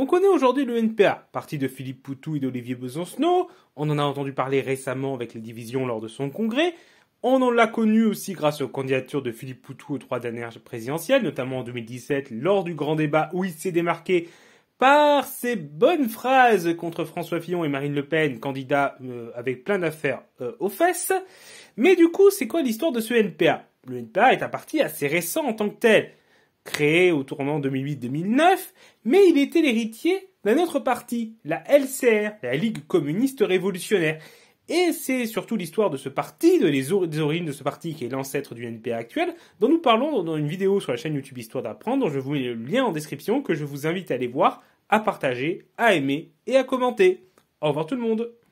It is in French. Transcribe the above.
On connaît aujourd'hui le NPA, parti de Philippe Poutou et d'Olivier Besancenot, on en a entendu parler récemment avec les divisions lors de son congrès, on en l'a connu aussi grâce aux candidatures de Philippe Poutou aux trois dernières présidentielles, notamment en 2017 lors du grand débat où il s'est démarqué par ses bonnes phrases contre François Fillon et Marine Le Pen, candidats euh, avec plein d'affaires euh, aux fesses. Mais du coup, c'est quoi l'histoire de ce NPA Le NPA est un parti assez récent en tant que tel créé au tournant 2008-2009, mais il était l'héritier d'un autre parti, la LCR, la Ligue communiste révolutionnaire. Et c'est surtout l'histoire de ce parti, de les des origines de ce parti qui est l'ancêtre du NPA actuel, dont nous parlons dans une vidéo sur la chaîne YouTube Histoire d'apprendre, dont je vous mets le lien en description, que je vous invite à aller voir, à partager, à aimer et à commenter. Au revoir tout le monde